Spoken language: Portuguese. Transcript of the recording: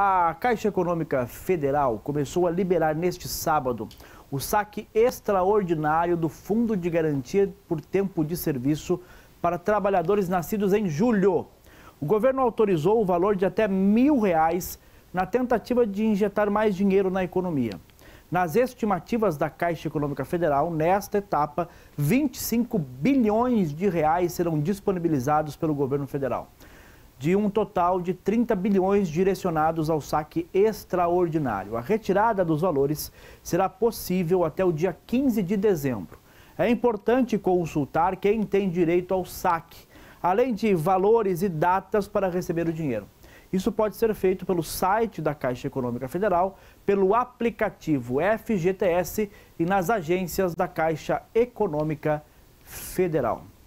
A Caixa Econômica Federal começou a liberar neste sábado o saque extraordinário do Fundo de Garantia por Tempo de Serviço para trabalhadores nascidos em julho. O governo autorizou o valor de até mil reais na tentativa de injetar mais dinheiro na economia. Nas estimativas da Caixa Econômica Federal, nesta etapa, 25 bilhões de reais serão disponibilizados pelo governo federal de um total de 30 bilhões direcionados ao saque extraordinário. A retirada dos valores será possível até o dia 15 de dezembro. É importante consultar quem tem direito ao saque, além de valores e datas para receber o dinheiro. Isso pode ser feito pelo site da Caixa Econômica Federal, pelo aplicativo FGTS e nas agências da Caixa Econômica Federal.